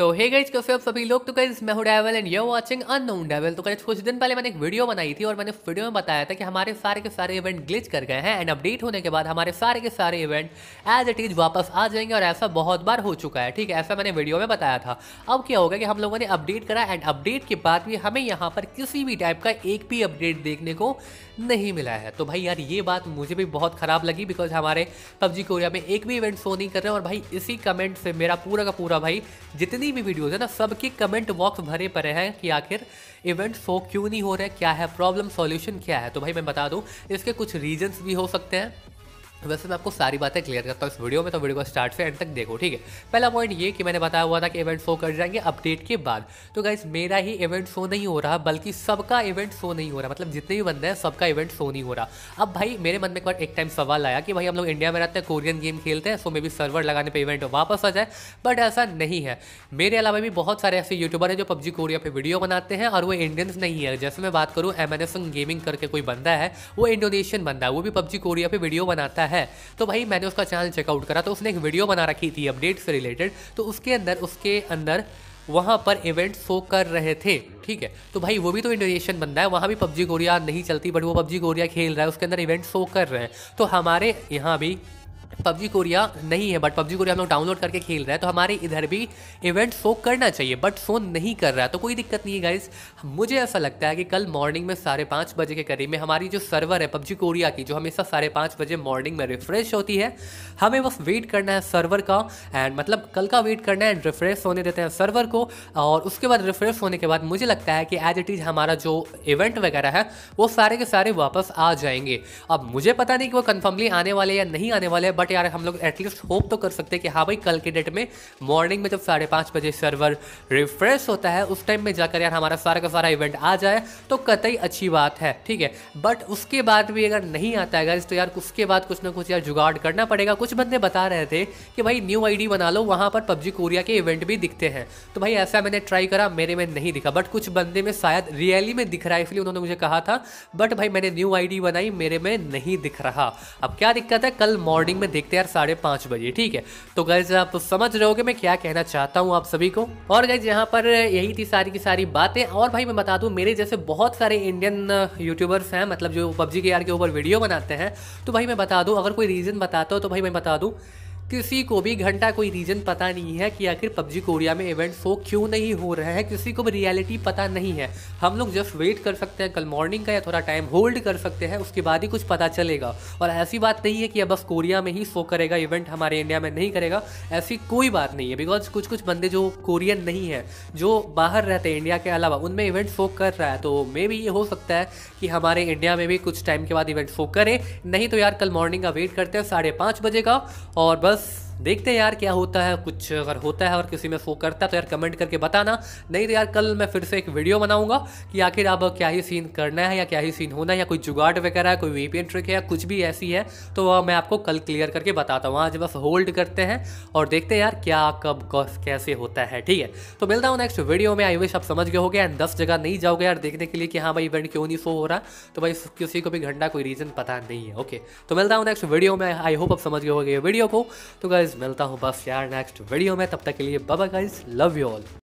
तो hey guys कैसे आप सभी लोग तो गाइज मैं हूँ devil and you watching unknown devil तो गाइज कुछ दिन पहले मैंने एक वीडियो बनाई थी और मैंने वीडियो में बताया था कि हमारे सारे के सारे इवेंट ग्लिच कर गए हैं एंड अपडेट होने के बाद हमारे सारे के सारे इवेंट एज इट इज वापस आ जाएंगे और ऐसा बहुत बार हो चुका है ठीक है ऐसा मैंने वीडियो में बताया था अब क्या होगा कि हम लोगों ने अपडेट करा एंड अपडेट के बाद भी हमें यहाँ पर किसी भी टाइप का एक भी अपडेट देखने को नहीं मिला है तो भाई यार ये बात मुझे भी बहुत ख़राब लगी बिकॉज हमारे पबजी कोरिया में एक भी इवेंट शो नहीं कर रहे और भाई इसी कमेंट से मेरा पूरा का पूरा भाई जितनी जितनी भी वीडियोज़ है ना सबके कमेंट बॉक्स भरे पड़े हैं कि आखिर इवेंट शो क्यों नहीं हो रहा है क्या है प्रॉब्लम सॉल्यूशन क्या है तो भाई मैं बता दूं इसके कुछ रीजंस भी हो सकते हैं तो वैसे मैं आपको सारी बातें क्लियर करता हूँ इस वीडियो में तो वीडियो को स्टार्ट से एंड तक देखो ठीक है पहला पॉइंट ये कि मैंने बताया हुआ था कि इवेंट शो कर जाएंगे अपडेट के बाद तो गाइज मेरा ही इवेंट शो नहीं हो रहा बल्कि सबका इवेंट शो नहीं हो रहा मतलब जितने भी बंदे हैं सबका इवेंट शो नहीं हो रहा अब भाई मेरे मन में एक बार एक टाइम सवाल आया कि भाई हम लोग इंडिया में रहते हैं कोरियन गेम खेलते हैं सो मे बी सर्वर लगाने पर इवेंट वापस आ जाए बट ऐसा नहीं है मेरे अलावा भी बहुत सारे ऐसे यूट्यूबर हैं जो पब्जी कोरिया पर वीडियो बनाते हैं और वो इंडियंस नहीं है जैसे मैं बात करूँ एम गेमिंग करके कोई बंदा है वो इंडोनेशियन बंदा है वो भी पब्जी कोरिया पर वीडियो बनाता है है तो भाई मैंने उसका चैनल चेकआउट करा तो उसने एक वीडियो बना रखी थी अपडेट से रिलेटेड तो उसके अंदर उसके अंदर वहाँ पर इवेंट शो कर रहे थे ठीक है तो भाई वो भी तो इंडोनेशियन बंदा है वहाँ भी पबजी कोरिया नहीं चलती बट वो पबजी कोरिया खेल रहा है उसके अंदर इवेंट शो कर रहे हैं तो हमारे यहाँ भी पबजी कोरिया नहीं है बट पबजी कोरिया हम लोग डाउनलोड करके खेल रहे हैं तो हमारे इधर भी इवेंट शो करना चाहिए बट शो नहीं कर रहा है तो कोई दिक्कत नहीं है गाइज मुझे ऐसा लगता है कि कल मॉर्निंग में साढ़े पाँच बजे के करीब में हमारी जो सर्वर है पबजी कोरिया की जो हमेशा साढ़े पाँच बजे मॉर्निंग में रिफ्रेश होती है हमें बस वेट करना है सर्वर का एंड मतलब कल का वेट करना है एंड रिफ्रेश होने देते हैं सर्वर को और उसके बाद रिफ्रेश होने के बाद मुझे लगता है कि एज इट इज़ हमारा जो इवेंट वगैरह है वो सारे के सारे वापस आ जाएंगे अब मुझे पता नहीं कि वो कन्फर्मली आने वाले या नहीं आने वाले बट यार हम लोग एटलीस्ट होप तो कर सकते हैं कि हाँ भाई कल के डेट में मॉर्निंग में जब साढ़े पाँच बजे सर्वर रिफ्रेश होता है उस टाइम में जाकर यार हमारा सारा का सारा इवेंट आ जाए तो कतई अच्छी बात है ठीक है बट उसके बाद भी अगर नहीं आता है तो यार उसके बाद कुछ ना कुछ यार जुगाड़ करना पड़ेगा कुछ बंदे बता रहे थे कि भाई न्यू आई बना लो वहाँ पर पबजी कोरिया के इवेंट भी दिखते हैं तो भाई ऐसा मैंने ट्राई करा मेरे में नहीं दिखा बट कुछ बंदे में शायद रियली में दिख रहा है इसलिए उन्होंने मुझे कहा था बट भाई मैंने न्यू आई बनाई मेरे में नहीं दिख रहा अब क्या दिक्कत है कल मॉर्निंग में देखते हैं यार साढ़े पांच बजे ठीक है तो गैज आप समझ रहे हो कि मैं क्या कहना चाहता हूँ आप सभी को और गैज यहाँ पर यही थी सारी की सारी बातें और भाई मैं बता दू मेरे जैसे बहुत सारे इंडियन यूट्यूबर्स हैं मतलब जो पबजी के यार के ऊपर वीडियो बनाते हैं तो भाई मैं बता दू अगर कोई रीज़न बताता हो तो भाई मैं बता दू किसी को भी घंटा कोई रीजन पता नहीं है कि आखिर पबजी कोरिया में इवेंट शो क्यों नहीं हो रहे हैं किसी को भी रियलिटी पता नहीं है हम लोग जस्ट वेट कर सकते हैं कल मॉर्निंग का या थोड़ा टाइम होल्ड कर सकते हैं उसके बाद ही कुछ पता चलेगा और ऐसी बात नहीं है कि अब बस कोरिया में ही शो करेगा इवेंट हमारे इंडिया में नहीं करेगा ऐसी कोई बात नहीं है बिकॉज कुछ कुछ बंदे जो कोरियन नहीं है जो बाहर रहते हैं इंडिया के अलावा उनमें इवेंट शो कर रहा है तो मे भी ये हो सकता है कि हमारे इंडिया में भी कुछ टाइम के बाद इवेंट शो करें नहीं तो यार कल मॉर्निंग का वेट करते हैं साढ़े बजे का और बस us देखते हैं यार क्या होता है कुछ अगर होता है और किसी में शो करता है तो यार कमेंट करके बताना नहीं तो यार कल मैं फिर से एक वीडियो बनाऊंगा कि आखिर अब क्या ही सीन करना है या क्या ही सीन होना है या कोई जुगाड़ वगैरह है कोई वीपीएन ट्रिक है या कुछ भी ऐसी है तो मैं आपको कल क्लियर करके बताता हूँ आज बस होल्ड करते हैं और देखते हैं यार क्या कब कैसे होता है ठीक है तो मिलता हूँ नेक्स्ट वीडियो में आई विश आप समझ गए हो गया एंड दस जगह नहीं जाओगे यार देखने के लिए कि हाँ भाई इवेंट क्यों नहीं शो हो रहा तो भाई किसी को भी घंटा कोई रीज़न पता नहीं है ओके तो मिलता हूँ नेक्स्ट वीडियो में आई होप आप समझ गए हो गए वीडियो को तो गाइज गाइज मिलता हूँ बस यार नेक्स्ट वीडियो में तब तक के लिए बाबा गाइज लव यू ऑल